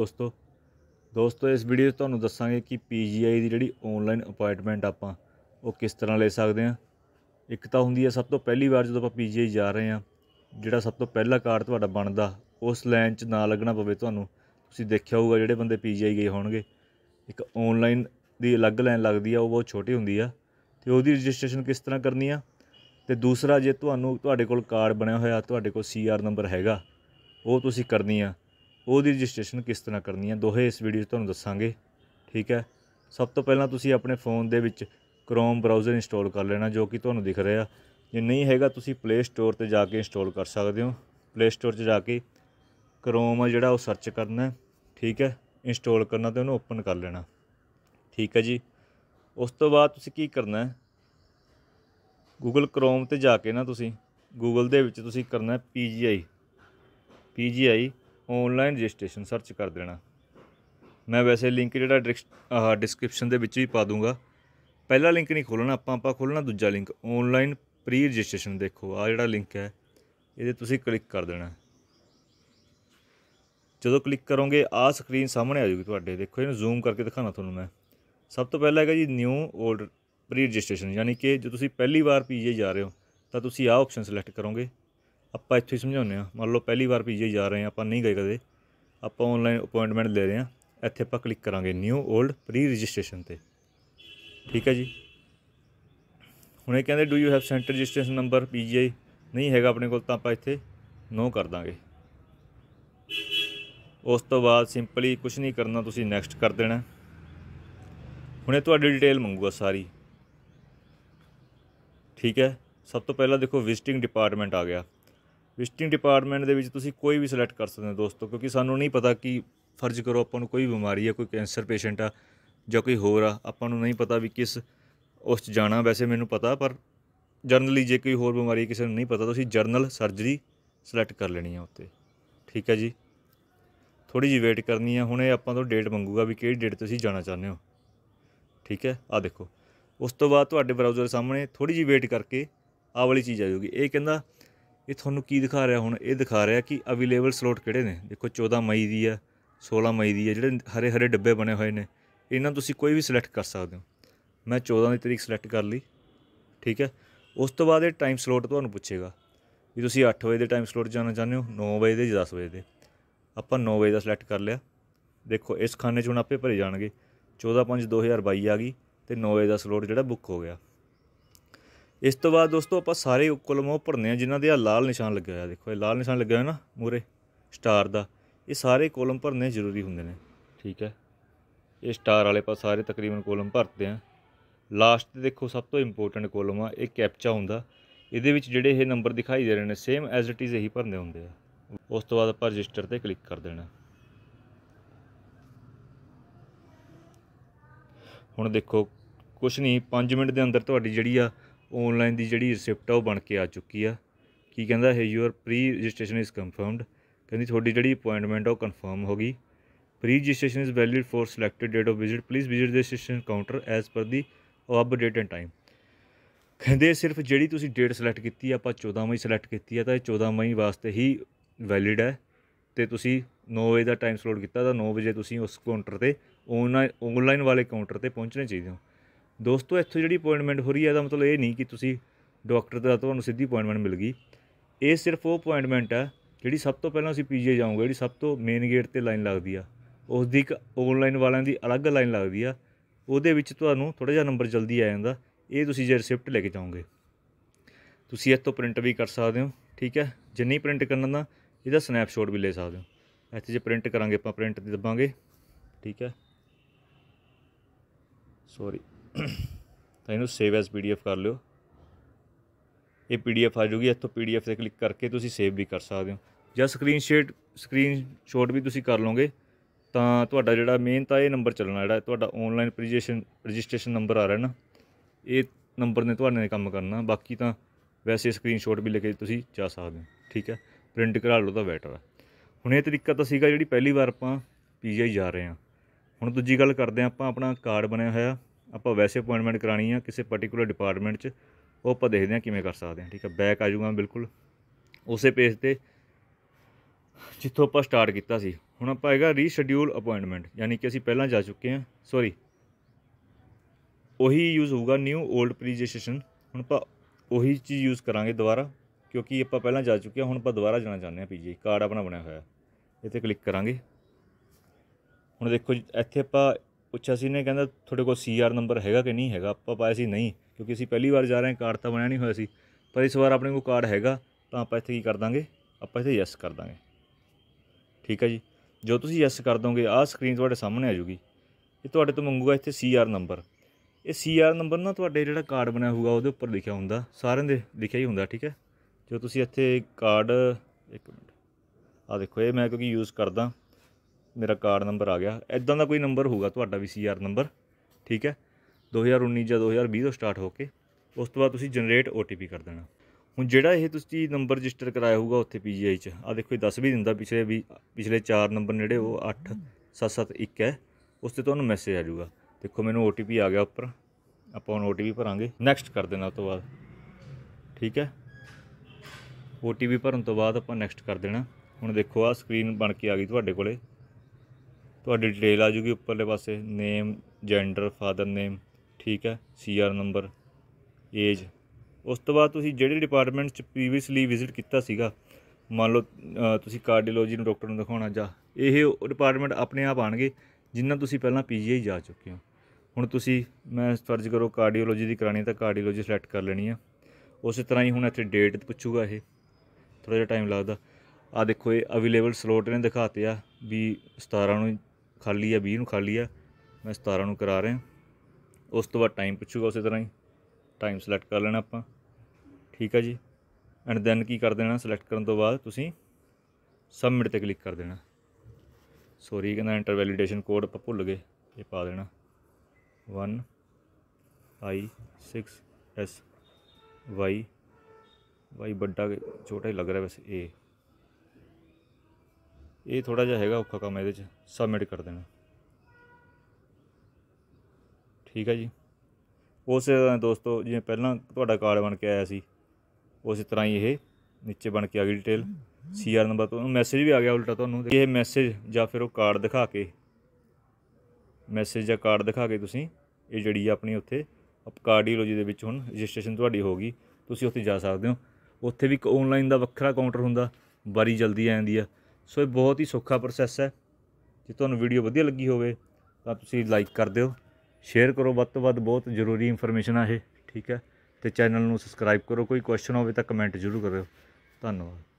ਦੋਸਤੋ ਦੋਸਤੋ ਇਸ ਵੀਡੀਓ 'ਚ ਤੁਹਾਨੂੰ ਦੱਸਾਂਗੇ ਕਿ ਪੀਜੀਆਈ ਦੀ ਜਿਹੜੀ ਆਨਲਾਈਨ ਅਪਾਇੰਟਮੈਂਟ ਆਪਾਂ ਉਹ ਕਿਸ ਤਰ੍ਹਾਂ ਲੈ ਸਕਦੇ ਹਾਂ ਇੱਕ ਤਾਂ ਹੁੰਦੀ ਹੈ ਸਭ ਤੋਂ ਪਹਿਲੀ ਵਾਰ ਜਦੋਂ ਆਪਾਂ ਪੀਜੀਆਈ ਜਾ ਰਹੇ ਹਾਂ ਜਿਹੜਾ ਸਭ ਤੋਂ ਪਹਿਲਾ ਕਾਰਡ ਤੁਹਾਡਾ ਬਣਦਾ ਉਸ ਲਾਈਨ 'ਚ ਨਾ ਲੱਗਣਾ ਪਵੇ ਤੁਹਾਨੂੰ ਤੁਸੀਂ ਦੇਖਿਆ ਹੋਊਗਾ ਜਿਹੜੇ ਬੰਦੇ ਪੀਜੀਆਈ ਗਏ ਹੋਣਗੇ ਇੱਕ ਆਨਲਾਈਨ ਦੀ ਅਲੱਗ ਲਾਈਨ ਲੱਗਦੀ ਆ ਉਹ ਬਹੁਤ ਛੋਟੀ ਹੁੰਦੀ ਆ ਤੇ ਉਹਦੀ ਰਜਿਸਟ੍ਰੇਸ਼ਨ ਕਿਸ ਤਰ੍ਹਾਂ ਕਰਨੀ ਆ ਤੇ ਦੂਸਰਾ ਜੇ ਤੁਹਾਨੂੰ ਤੁਹਾਡੇ ਕੋਲ ਕਾਰਡ ਬਣਿਆ ਹੋਇਆ ਤੁਹਾਡੇ ਕੋਲ ਸੀਆਰ ਨੰਬਰ ਹੈਗਾ ਉਹ ਤੁਸੀਂ ਕਰਨੀ ਆ ਉਹਦੀ ਰਜਿਸਟ੍ਰੇਸ਼ਨ ਕਿਸ ਤਰ੍ਹਾਂ ਕਰਨੀ ਹੈ ਦੋਹੇ ਇਸ ਵੀਡੀਓ 'ਚ ਤੁਹਾਨੂੰ ਦੱਸਾਂਗੇ ਠੀਕ ਹੈ ਸਭ ਤੋਂ ਪਹਿਲਾਂ ਤੁਸੀਂ ਆਪਣੇ ਫੋਨ ਦੇ ਵਿੱਚ ਕ੍ਰੋਮ ਬ੍ਰਾਊਜ਼ਰ ਇੰਸਟਾਲ ਕਰ ਲੈਣਾ ਜੋ ਕਿ ਤੁਹਾਨੂੰ ਦਿਖ ਰਿਹਾ ਜੇ ਨਹੀਂ ਹੈਗਾ ਤੁਸੀਂ ਪਲੇ ਸਟੋਰ ਤੇ ਜਾ ਕੇ ਇੰਸਟਾਲ ਕਰ ਸਕਦੇ ਹੋ ਪਲੇ ਸਟੋਰ 'ਚ ਜਾ ਕੇ ਕ੍ਰੋਮ ਆ ਜਿਹੜਾ ਉਹ ਸਰਚ ਕਰਨਾ ਠੀਕ ਹੈ ਇੰਸਟਾਲ ਕਰਨਾ ਤੇ ਉਹਨੂੰ ਓਪਨ ਕਰ ਲੈਣਾ ਠੀਕ ਹੈ ਜੀ ਉਸ ਤੋਂ ਬਾਅਦ ਤੁਸੀਂ ਕੀ ਕਰਨਾ ਹੈ ਗੂਗਲ ਕ੍ਰੋਮ ਤੇ ਜਾ ਕੇ ਨਾ ਤੁਸੀਂ ਗੂਗਲ ਦੇ ਵਿੱਚ ਤੁਸੀਂ ਕਰਨਾ ਹੈ PGI PGI online registration search ਕਰ ਦੇਣਾ ਮੈਂ ਵੈਸੇ ਲਿੰਕ ਜਿਹੜਾ ਡਿਸਕ੍ਰਿਪਸ਼ਨ ਦੇ ਵਿੱਚ ਵੀ ਪਾ ਦੂੰਗਾ ਪਹਿਲਾ ਲਿੰਕ ਨਹੀਂ ਖੋਲਣਾ ਆਪਾਂ ਆਪਾਂ ਖੋਲਣਾ ਦੂਜਾ ਲਿੰਕ ਆਨਲਾਈਨ ਪ੍ਰੀ ਰਜਿਸਟ੍ਰੇਸ਼ਨ ਦੇਖੋ ਆ ਜਿਹੜਾ ਲਿੰਕ ਹੈ ਇਹਦੇ ਤੁਸੀਂ ਕਲਿੱਕ ਕਰ ਦੇਣਾ ਜਦੋਂ ਕਲਿੱਕ ਕਰੋਗੇ ਆ ਸਕਰੀਨ ਸਾਹਮਣੇ ਆ ਜਾਊਗੀ ਤੁਹਾਡੇ ਦੇਖੋ ਇਹਨੂੰ ਜ਼ੂਮ ਕਰਕੇ ਦਿਖਾਣਾ ਤੁਹਾਨੂੰ ਮੈਂ ਸਭ ਤੋਂ ਪਹਿਲਾਂ ਹੈਗਾ ਜੀ ਨਿਊ 올ਡ ਪ੍ਰੀ ਰਜਿਸਟ੍ਰੇਸ਼ਨ ਯਾਨੀ ਕਿ ਜੇ ਤੁਸੀਂ ਪਹਿਲੀ ਵਾਰ ਪੀਜੇ ਜਾ ਰਹੇ ਹੋ ਤਾਂ ਤੁਸੀਂ ਆ ਆਪਸ਼ਨ ਸਿਲੈਕਟ ਕਰੋਗੇ ਆਪਾਂ ਇੱਥੇ ਸਮਝਾਉਂਦੇ ਆ ਮੰਨ ਲਓ ਪਹਿਲੀ ਵਾਰ ਪੀਜੀ ਜਾ ਰਹੇ ਆ ਆਪਾਂ ਨਹੀਂ ਗਏ ਕਦੇ ਆਪਾਂ ਆਨਲਾਈਨ ਅਪਾਇੰਟਮੈਂਟ ਲੈ ਰਹੇ ਆ ਇੱਥੇ ਆਪਾਂ ਕਲਿੱਕ ਕਰਾਂਗੇ ਨਿਊ 올ਡ ਪ੍ਰੀ ਰਜਿਸਟ੍ਰੇਸ਼ਨ ਤੇ ਠੀਕ ਹੈ ਜੀ ਹੁਣ ਇਹ ਕਹਿੰਦੇ do you have center registration number PGI ਨਹੀਂ ਹੈਗਾ ਆਪਣੇ ਕੋਲ ਤਾਂ ਆਪਾਂ ਇੱਥੇ ਨੋ ਕਰ ਦਾਂਗੇ ਉਸ ਤੋਂ ਬਾਅਦ ਸਿੰਪਲੀ ਕੁਝ ਨਹੀਂ ਕਰਨਾ ਤੁਸੀਂ ਨੈਕਸਟ ਕਰ ਦੇਣਾ ਹੁਣ ਇਹ ਤੁਹਾਡੀ ਡਿਟੇਲ ਮੰਗੂਗਾ ਸਾਰੀ ਠੀਕ ਹੈ ਸਭ ਤੋਂ ਪਹਿਲਾਂ ਦੇਖੋ ਵਿਜ਼ਿਟਿੰਗ ਡਿਪਾਰਟਮੈਂਟ ਆ ਗਿਆ ਵਿਸਟਿੰਗ ਡਿਪਾਰਟਮੈਂਟ ਦੇ ਵਿੱਚ ਤੁਸੀਂ ਕੋਈ ਵੀ ਸਿਲੈਕਟ ਕਰ ਸਕਦੇ ਹੋ ਦੋਸਤੋ ਕਿਉਂਕਿ ਸਾਨੂੰ ਨਹੀਂ ਪਤਾ ਕਿ ਫਰਜ਼ ਕਰੋ ਆਪਾਂ ਨੂੰ ਕੋਈ ਬਿਮਾਰੀ ਹੈ ਕੋਈ ਕੈਂਸਰ ਪੇਸ਼ੈਂਟ ਆ ਜਾਂ ਕੋਈ ਹੋਰ ਆ ਆਪਾਂ ਨੂੰ ਨਹੀਂ ਪਤਾ ਵੀ ਕਿਸ ਉਸ 'ਚ ਜਾਣਾ ਵੈਸੇ ਮੈਨੂੰ ਪਤਾ ਪਰ ਜਰਨਲੀ ਜੇ ਕੋਈ ਹੋਰ ਬਿਮਾਰੀ ਕਿਸੇ ਨੂੰ ਨਹੀਂ ਪਤਾ ਤੁਸੀਂ ਜਰਨਲ ਸਰਜਰੀ ਸਿਲੈਕਟ ਕਰ ਲੈਣੀ ਆ ਉੱਤੇ ਠੀਕ ਹੈ ਜੀ ਥੋੜੀ ਜੀ ਵੇਟ ਕਰਨੀ ਆ ਹੁਣ ਇਹ ਆਪਾਂ ਤੋਂ ਡੇਟ ਮੰਗੂਗਾ ਵੀ ਕਿਹੜੀ ਡੇਟ ਤੁਸੀਂ ਜਾਣਾ ਚਾਹੁੰਦੇ ਹੋ ਠੀਕ ਹੈ ਆ ਦੇਖੋ ਉਸ ਤੋਂ ਬਾਅਦ ਤੁਹਾਡੇ ਬਰਾਊਜ਼ਰ ਸਾਹਮਣੇ ਥੋੜੀ ਜੀ ਵੇਟ ਕਰਕੇ ਆ ਵਾਲੀ ਚੀਜ਼ ਆ ਜਾਊਗੀ ਇਹ ਕਹਿੰਦਾ ਇਹ ਤੁਹਾਨੂੰ ਕੀ ਦਿਖਾ ਰਿਹਾ ਹੁਣ ਇਹ ਦਿਖਾ ਰਿਹਾ ਕਿ ਅਵੇਲੇਬਲ ਸਲੋਟ ਕਿਹੜੇ ਨੇ ਦੇਖੋ 14 ਮਈ ਦੀ ਆ 16 ਮਈ ਦੀ ਆ ਜਿਹੜੇ ਹਰੇ ਹਰੇ ਡੱਬੇ ਬਣੇ ਹੋਏ ਨੇ ਇਹਨਾਂ ਤੁਸੀਂ ਕੋਈ ਵੀ ਸਿਲੈਕਟ ਕਰ ਸਕਦੇ ਹੋ ਮੈਂ 14 ਦੀ ਤਰੀਕ ਸਿਲੈਕਟ ਕਰ ਲਈ ਠੀਕ ਹੈ ਉਸ ਤੋਂ ਬਾਅਦ ਇਹ ਟਾਈਮ ਸਲੋਟ ਤੁਹਾਨੂੰ ਪੁੱਛੇਗਾ ਵੀ ਤੁਸੀਂ 8 ਵਜੇ ਦੇ ਟਾਈਮ ਸਲੋਟ ਜਾਣਾ ਚਾਹੁੰਦੇ ਹੋ 9 ਵਜੇ ਦੇ ਜਾਂ 10 ਵਜੇ ਦੇ ਆਪਾਂ 9 ਵਜੇ ਦਾ ਸਿਲੈਕਟ ਕਰ ਲਿਆ ਦੇਖੋ ਇਸ ਖਾਨੇ 'ਚ ਹੁਣ ਆਪੇ ਭਰੇ ਜਾਣਗੇ 14 5 2022 ਆ ਗਈ ਤੇ 9 ਵਜੇ ਦਾ ਸਲੋਟ ਜਿਹੜਾ ਬੁੱਕ ਹੋ ਗਿਆ ਇਸ ਤੋਂ ਬਾਅਦ ਦੋਸਤੋ ਆਪਾਂ ਸਾਰੇ ਕਲਮ ਉਹ ਭਰਨੇ ਆ ਜਿਨ੍ਹਾਂ ਦੇ ਆ ਲਾਲ ਨਿਸ਼ਾਨ ਲੱਗਿਆ ਹੋਇਆ ਦੇਖੋ ਇਹ ਲਾਲ ਨਿਸ਼ਾਨ ਲੱਗਿਆ ਹੋਇਆ ਨਾ ਮੂਰੇ ਸਟਾਰ ਦਾ ਇਹ ਸਾਰੇ ਕੋਲਮ ਭਰਨੇ ਜ਼ਰੂਰੀ ਹੁੰਦੇ ਨੇ ਠੀਕ ਹੈ ਇਹ ਸਟਾਰ ਵਾਲੇ ਪਾ ਸਾਰੇ ਤਕਰੀਬਨ ਕੋਲਮ ਭਰਦੇ ਆ ਲਾਸਟ ਤੇ ਦੇਖੋ ਸਭ ਤੋਂ ਇੰਪੋਰਟੈਂਟ ਕੋਲਮ ਆ ਇਹ ਕੈਪਚਾ ਹੁੰਦਾ ਇਹਦੇ ਵਿੱਚ ਜਿਹੜੇ ਇਹ ਨੰਬਰ ਦਿਖਾਈ ਦੇ ਰਹੇ ਨੇ ਸੇਮ ਐਜ਼ ਇਟ ਇਜ਼ ਇਹੀ ਭਰਨੇ ਹੁੰਦੇ ਆ ਉਸ ਤੋਂ ਬਾਅਦ ਆਪਾਂ ਰਜਿਸਟਰ ਤੇ ਕਲਿੱਕ ਕਰ ਦੇਣਾ ਹੁਣ ਦੇਖੋ ਕੁਝ ਨਹੀਂ 5 ਮਿੰਟ ਦੇ ਅੰਦਰ ਤੁਹਾਡੀ ਜਿਹੜੀ ਆ ਆਨਲਾਈਨ ਦੀ ਜਿਹੜੀ ਰਿਸਿਪਟ ਆ ਉਹ ਬਣ ਕੇ ਆ ਚੁੱਕੀ ਆ ਕੀ ਕਹਿੰਦਾ ਹੈ your pre registration is confirmed ਕਹਿੰਦੀ ਤੁਹਾਡੀ ਜਿਹੜੀ ਅਪਾਇੰਟਮੈਂਟ ਆ ਉਹ ਕਨਫਰਮ ਹੋ ਗਈ pre registration is valid for selected date of visit please visit the registration counter as per ਦੀ ਅਬ ਡੇਟ ਐਂਡ ਟਾਈਮ ਕਹਿੰਦੇ ਸਿਰਫ ਜਿਹੜੀ ਤੁਸੀਂ ਡੇਟ ਸਿਲੈਕਟ ਕੀਤੀ ਆ ਆਪਾਂ 14 ਮਈ ਸਿਲੈਕਟ ਕੀਤੀ ਆ ਤਾਂ ਇਹ 14 ਮਈ ਵਾਸਤੇ ਹੀ ਵੈਲਿਡ ਹੈ ਤੇ ਤੁਸੀਂ 9 ਵਜੇ ਦਾ ਟਾਈਮ ਸਲੋਟ ਕੀਤਾ ਤਾਂ 9 ਵਜੇ ਤੁਸੀਂ ਉਸ ਕਾਊਂਟਰ ਤੇ ਆਨਲਾਈਨ ਆਨਲਾਈਨ ਵਾਲੇ ਕਾਊਂਟਰ ਤੇ ਪਹੁੰਚਣੇ ਚਾਹੀਦੇ ਹੋ ਦੋਸਤੋ ਇੱਥੇ ਜਿਹੜੀ ਅਪਾਇੰਟਮੈਂਟ ਹੋ ਰਹੀ ਹੈ ਦਾ ਮਤਲਬ ਇਹ ਨਹੀਂ ਕਿ ਤੁਸੀਂ ਡਾਕਟਰ ਦਾ ਤੁਹਾਨੂੰ ਸਿੱਧੀ ਅਪਾਇੰਟਮੈਂਟ ਮਿਲ ਗਈ ਇਹ ਸਿਰਫ ਉਹ ਅਪਾਇੰਟਮੈਂਟ ਆ ਜਿਹੜੀ ਸਭ ਤੋਂ ਪਹਿਲਾਂ ਅਸੀਂ ਪੀਜੀਏ ਜਾਵਾਂਗੇ ਜਿਹੜੀ ਸਭ ਤੋਂ ਮੇਨ ਗੇਟ ਤੇ ਲਾਈਨ ਲੱਗਦੀ ਆ ਉਸ ਦੀ ਇੱਕ ਆਨਲਾਈਨ ਵਾਲਿਆਂ ਦੀ ਅਲੱਗ ਲਾਈਨ ਲੱਗਦੀ ਆ ਉਹਦੇ ਵਿੱਚ ਤੁਹਾਨੂੰ ਥੋੜਾ ਜਿਹਾ ਨੰਬਰ ਜਲਦੀ ਆ ਜਾਂਦਾ ਇਹ ਤੁਸੀਂ ਜੇ ਰਿਸਿਪਟ ਲੈ ਕੇ ਜਾਓਗੇ ਤੁਸੀਂ ਇੱਥੋਂ ਪ੍ਰਿੰਟ ਵੀ ਕਰ ਸਕਦੇ ਹੋ ਠੀਕ ਹੈ ਜਿੰਨੀ ਪ੍ਰਿੰਟ ਕਰਨਾ ਨਾ ਇਹਦਾ ਸਨੈਪਸ਼ਾਟ ਵੀ ਲੈ ਸਕਦੇ ਹੋ ਇੱਥੇ ਜੇ ਪ੍ਰਿੰਟ ਕਰਾਂਗੇ ਆਪਾਂ ਪ੍ਰਿੰਟ ਤੇ ਦਬਾਂਗੇ ਠੀਕ ਹੈ ਸੌਰੀ ਤਾਂ ਇਹਨੂੰ ਸੇਵ ਐਸ ਪੀਡੀਐਫ ਕਰ ਲਿਓ ਇਹ ਪੀਡੀਐਫ ਆ ਜਾਊਗੀ ਇੱਥੋਂ ਪੀਡੀਐਫ ਤੇ ਕਲਿੱਕ ਕਰਕੇ ਤੁਸੀਂ ਸੇਵ ਵੀ ਕਰ ਸਕਦੇ ਹੋ ਜਾਂ ਸਕਰੀਨਸ਼ੀਟ ਸਕਰੀਨਸ਼ਾਟ ਵੀ ਤੁਸੀਂ ਕਰ ਲਓਗੇ ਤਾਂ ਤੁਹਾਡਾ ਜਿਹੜਾ ਮੇਨ ਤਾਂ ਇਹ ਨੰਬਰ ਚੱਲਣਾ ਜਿਹੜਾ ਤੁਹਾਡਾ ਆਨਲਾਈਨ ਰਜਿਸਟ੍ਰੇਸ਼ਨ ਰਜਿਸਟ੍ਰੇਸ਼ਨ ਨੰਬਰ ਆ ਰਿਹਾ ਨਾ ਇਹ ਨੰਬਰ ਨੇ ਤੁਹਾਡੇ ਨੇ ਕੰਮ ਕਰਨਾ ਬਾਕੀ ਤਾਂ ਵੈਸੇ ਸਕਰੀਨਸ਼ਾਟ ਵੀ ਲੈ ਕੇ ਤੁਸੀਂ ਜਾ ਸਕਦੇ ਹੋ ਠੀਕ ਹੈ ਪ੍ਰਿੰਟ ਕਰਾ ਲਓ ਤਾਂ ਬੈਟਰ ਹੈ ਹੁਣ ਇਹ ਤਰੀਕਾ ਤਾਂ ਸੀਗਾ ਜਿਹੜੀ ਪਹਿਲੀ ਵਾਰ ਆਪਾਂ ਪੀਜੀਆਈ ਜਾ ਰਹੇ ਹਾਂ ਹੁਣ ਦੂਜੀ ਗੱਲ ਕਰਦੇ ਆਪਾਂ ਆਪਣਾ ਕਾਰਡ ਬਣਿਆ ਹੋਇਆ ਆਪਾਂ ਵੈਸੇ ਅਪਾਇੰਟਮੈਂਟ ਕਰਾਣੀ ਆ ਕਿਸੇ ਪਾਰਟਿਕੂਲਰ ਡਿਪਾਰਟਮੈਂਟ 'ਚ ਉਹ ਆਪਾਂ ਦੇਖਦੇ ਆ ਕਿਵੇਂ ਕਰ ਸਕਦੇ ਆ ਠੀਕ ਆ ਬੈਕ ਆ ਜਾਊਗਾ ਬਿਲਕੁਲ ਉਸੇ ਪੇਜ ਤੇ ਜਿੱਥੋਂ ਆਪਾਂ ਸਟਾਰਟ ਕੀਤਾ ਸੀ ਹੁਣ ਆਪਾਂ ਹੈਗਾ ਰੀਸ਼ਡਿਊਲ ਅਪਾਇੰਟਮੈਂਟ ਯਾਨੀ ਕਿ ਅਸੀਂ ਪਹਿਲਾਂ ਜਾ ਚੁੱਕੇ ਆ ਸੌਰੀ ਉਹੀ ਯੂਜ਼ ਹੋਊਗਾ ਨਿਊ 올ਡ ਪ੍ਰੀਜੀਸੇਸ਼ਨ ਹੁਣ ਆਪਾਂ ਉਹੀ ਚੀਜ਼ ਯੂਜ਼ ਕਰਾਂਗੇ ਦੁਬਾਰਾ ਕਿਉਂਕਿ ਆਪਾਂ ਪਹਿਲਾਂ ਜਾ ਚੁੱਕੇ ਆ ਹੁਣ ਆਪਾਂ ਦੁਬਾਰਾ ਜਾਣਾ ਚਾਹੁੰਦੇ ਆ ਪੀਜੀ ਕਾਰਡ ਆਪਣਾ ਬਣਿਆ ਹੋਇਆ ਇੱਥੇ ਕਲਿੱਕ ਕਰਾਂਗੇ ਹੁਣ ਦੇਖੋ ਇੱਥੇ ਆਪਾਂ ਪੁੱਛਿਆ ਸੀ ਨੇ ਕਹਿੰਦਾ ਤੁਹਾਡੇ ਕੋਲ ਸੀਆਰ ਨੰਬਰ ਹੈਗਾ ਕਿ ਨਹੀਂ ਹੈਗਾ ਆਪਾਂ ਪਾਇਆ ਸੀ ਨਹੀਂ ਕਿਉਂਕਿ ਅਸੀਂ ਪਹਿਲੀ ਵਾਰ ਜਾ ਰਹੇ ਹਾਂ ਕਾਰਡ ਤਾਂ ਬਣਿਆ ਨਹੀਂ ਹੋਇਆ ਸੀ ਪਰ ਇਸ ਵਾਰ ਆਪਣੇ ਕੋਲ ਕਾਰਡ ਹੈਗਾ ਤਾਂ ਆਪਾਂ ਇੱਥੇ ਕੀ ਕਰ ਦਾਂਗੇ ਆਪਾਂ ਇੱਥੇ ਯੈਸ ਕਰ ਦਾਂਗੇ ਠੀਕ ਹੈ ਜੀ ਜੋ ਤੁਸੀਂ ਯੈਸ ਕਰ ਦੋਗੇ ਆਹ ਸਕਰੀਨ ਤੁਹਾਡੇ ਸਾਹਮਣੇ ਆ ਜੂਗੀ ਇਹ ਤੁਹਾਡੇ ਤੋਂ ਮੰਗੂਗਾ ਇੱਥੇ ਸੀਆਰ ਨੰਬਰ ਇਹ ਸੀਆਰ ਨੰਬਰ ਨਾ ਤੁਹਾਡੇ ਜਿਹੜਾ ਕਾਰਡ ਬਣਿਆ ਹੋਊਗਾ ਉਹਦੇ ਉੱਪਰ ਲਿਖਿਆ ਹੁੰਦਾ ਸਾਰਿਆਂ ਦੇ ਲਿਖਿਆ ਹੀ ਹੁੰਦਾ ਠੀਕ ਹੈ ਜੋ ਤੁਸੀਂ ਇੱਥੇ ਕਾਰਡ ਇੱਕ ਮਿੰਟ ਆ ਦੇਖੋ ਇਹ ਮੈਂ ਕਿਉਂਕਿ ਯੂਜ਼ ਕਰਦਾ ਮੇਰਾ ਕਾਰਡ ਨੰਬਰ ਆ ਗਿਆ ਇਦਾਂ ਦਾ ਕੋਈ ਨੰਬਰ ਹੋਊਗਾ ਤੁਹਾਡਾ ਵੀ ਸੀਆਰ ਨੰਬਰ ਠੀਕ ਹੈ 2019 ਜਾਂ 2020 ਤੋਂ ਸਟਾਰਟ ਹੋ ਕੇ ਉਸ ਤੋਂ ਬਾਅਦ ਤੁਸੀਂ ਜਨਰੇਟ ਓਟੀਪੀ ਕਰ ਦੇਣਾ ਹੁਣ ਜਿਹੜਾ ਇਹ ਤੁਸੀਂ ਨੰਬਰ ਰਜਿਸਟਰ ਕਰਾਇਆ ਹੋਊਗਾ ਉੱਥੇ ਪੀਜੀਆਈ 'ਚ ਆ ਦੇਖੋ ਇਹ 10 ਵੀ ਦਿੰਦਾ ਪਿਛਲੇ ਵੀ ਪਿਛਲੇ 4 ਨੰਬਰ ਜਿਹੜੇ ਉਹ 8 ਹੈ ਉਸ ਤੇ ਤੁਹਾਨੂੰ ਮੈਸੇਜ ਆ ਜਾਊਗਾ ਦੇਖੋ ਮੈਨੂੰ ਓਟੀਪੀ ਆ ਗਿਆ ਉੱਪਰ ਆਪਾਂ ਹੁਣ ਓਟੀਪੀ ਭਰਾਂਗੇ ਨੈਕਸਟ ਕਰ ਦੇਣਾ ਉਸ ਤੋਂ ਬਾਅਦ ਠੀਕ ਹੈ ਓਟੀਪੀ ਭਰਨ ਤੋਂ ਬਾਅਦ ਆਪਾਂ ਨੈਕਸਟ ਕਰ ਦੇਣਾ ਹੁਣ ਦੇਖੋ ਆ ਸਕਰੀਨ ਬਣ ਕੇ ਆ ਗਈ ਤੁਹਾਡੇ ਕੋਲੇ ਤੁਹਾਡੀ ਡਿਟੇਲ ਆ ਜੂਗੀ ਉੱਪਰਲੇ ਪਾਸੇ ਨੇਮ ਜੈਂਡਰ ਫਾਦਰ ਨੇਮ ਠੀਕ ਹੈ ਸੀਆਰ ਨੰਬਰ ਏਜ ਉਸ ਤੋਂ ਬਾਅਦ ਤੁਸੀਂ ਜਿਹੜੇ ਡਿਪਾਰਟਮੈਂਟ 'ਚ ਪ੍ਰੀਵੀਅਸਲੀ ਵਿਜ਼ਿਟ ਕੀਤਾ ਸੀਗਾ ਮੰਨ ਲਓ ਤੁਸੀਂ ਕਾਰਡੀਓਲੋਜੀ ਨੂੰ ਡਾਕਟਰ ਨੂੰ ਦਿਖਾਉਣਾ ਜਾਂ ਇਹ ਡਿਪਾਰਟਮੈਂਟ ਆਪਣੇ ਆਪ ਆਣਗੇ ਜਿੰਨਾ ਤੁਸੀਂ ਪਹਿਲਾਂ ਪੀਜੀਆਈ ਜਾ ਚੁੱਕੇ ਹੋ ਹੁਣ ਤੁਸੀਂ ਮੈਂ ਫਰਜ਼ ਕਰੋ ਕਾਰਡੀਓਲੋਜੀ ਦੀ ਕਰਾਣੀ ਤਾਂ ਕਾਰਡੀਓਲੋਜੀ ਸਿਲੈਕਟ ਕਰ ਲੈਣੀ ਆ ਉਸੇ ਤਰ੍ਹਾਂ ਹੀ ਹੁਣ ਇੱਥੇ ਡੇਟ ਪੁੱਛੂਗਾ ਇਹ ਥੋੜਾ ਜਿਹਾ ਟਾਈਮ ਲੱਗਦਾ ਆ ਦੇਖੋ ਇਹ ਅਵੇਲੇਬਲ ਸਲੋਟ ਨੇ ਦਿਖਾਤੇ ਆ ਵੀ 17 ਨੂੰ ਖਾਲੀ ਆ 20 ਨੂੰ ਖਾਲੀ ਆ ਮੈਂ 17 ਨੂੰ ਕਰਾ ਰਿਹਾ ਉਸ ਤੋਂ ਬਾਅਦ ਟਾਈਮ ਪੁੱਛੂਗਾ ਉਸੇ ਤਰ੍ਹਾਂ ਹੀ ਟਾਈਮ ਸਿਲੈਕਟ ਕਰ ਲੈਣਾ ਆਪਾਂ ਠੀਕ ਆ ਜੀ ਐਂਡ ਦੈਨ ਕੀ ਕਰ ਦੇਣਾ ਸਿਲੈਕਟ ਕਰਨ ਤੋਂ ਬਾਅਦ ਤੁਸੀਂ ਸਬਮਿਟ ਤੇ ਕਲਿੱਕ ਕਰ ਦੇਣਾ ਸੌਰੀ ਕਹਿੰਦਾ ਐਂਟਰ ਵੈਲੀਡੇਸ਼ਨ ਕੋਡ ਆਪਾਂ ਭੁੱਲ ਗਏ ਇਹ ਪਾ ਦੇਣਾ 1 i 6 s y y ਵੱਡਾ ਛੋਟਾ ਹੀ ਲੱਗ ਰਿਹਾ ਵੈਸੇ a ਇਹ ਥੋੜਾ ਜਿਹਾ ਹੈਗਾ ਔਖਾ ਕੰਮ ਇਹਦੇ 'ਚ ਸਬਮਿਟ ਕਰ ਦੇਣਾ ਠੀਕ ਹੈ ਜੀ ਉਸੇ ਤਰ੍ਹਾਂ ਦੋਸਤੋ ਜਿਵੇਂ ਪਹਿਲਾਂ ਤੁਹਾਡਾ ਕਾਰਡ ਬਣ ਕੇ ਆਇਆ ਸੀ ਉਸੇ ਤਰ੍ਹਾਂ ਹੀ ਇਹ ਨੀਚੇ ਬਣ ਕੇ ਆ ਗਈ ਡਿਟੇਲ ਸੀਆਰ ਨੰਬਰ ਤੋਂ ਮੈਸੇਜ ਵੀ ਆ ਗਿਆ ਉਲਟਾ ਤੁਹਾਨੂੰ ਇਹ ਮੈਸੇਜ ਜਾਂ ਫਿਰ ਉਹ ਕਾਰਡ ਦਿਖਾ ਕੇ ਮੈਸੇਜ ਜਾਂ ਕਾਰਡ ਦਿਖਾ ਕੇ ਤੁਸੀਂ ਇਹ ਜਿਹੜੀ ਆਪਣੀ ਉੱਥੇ ਅਪਕਾਰਡੀਓਲੋਜੀ ਦੇ ਵਿੱਚ ਹੁਣ ਰਜਿਸਟ੍ਰੇਸ਼ਨ ਤੁਹਾਡੀ ਹੋ ਗਈ ਤੁਸੀਂ ਉੱਥੇ ਜਾ ਸਕਦੇ ਹੋ ਉੱਥੇ ਵੀ ਇੱਕ ਆਨਲਾਈਨ ਦਾ ਵੱਖਰਾ ਕਾਊਂਟਰ ਹੁੰਦਾ ਬਾਰੀ ਜਲਦੀ ਆ ਜਾਂਦੀ ਆ ਸੋ ਇਹ ਬਹੁਤ ਹੀ ਸੌਖਾ ਪ੍ਰੋਸੈਸ ਹੈ ਜੇ ਤੁਹਾਨੂੰ ਵੀਡੀਓ ਵਧੀਆ ਲੱਗੀ ਹੋਵੇ ਤਾਂ ਤੁਸੀਂ ਲਾਈਕ ਕਰ ਦਿਓ ਸ਼ੇਅਰ ਕਰੋ ਵੱਧ ਤੋਂ ਵੱਧ ਬਹੁਤ ਜ਼ਰੂਰੀ ਇਨਫੋਰਮੇਸ਼ਨ ਆ ਇਹ ਠੀਕ ਹੈ ਤੇ ਚੈਨਲ ਨੂੰ ਸਬਸਕ੍ਰਾਈਬ ਕਰੋ ਕੋਈ ਕੁਐਸਚਨ ਹੋਵੇ ਤਾਂ ਕਮੈਂਟ ਜ਼ਰੂਰ ਕਰਿਓ ਧੰਨਵਾਦ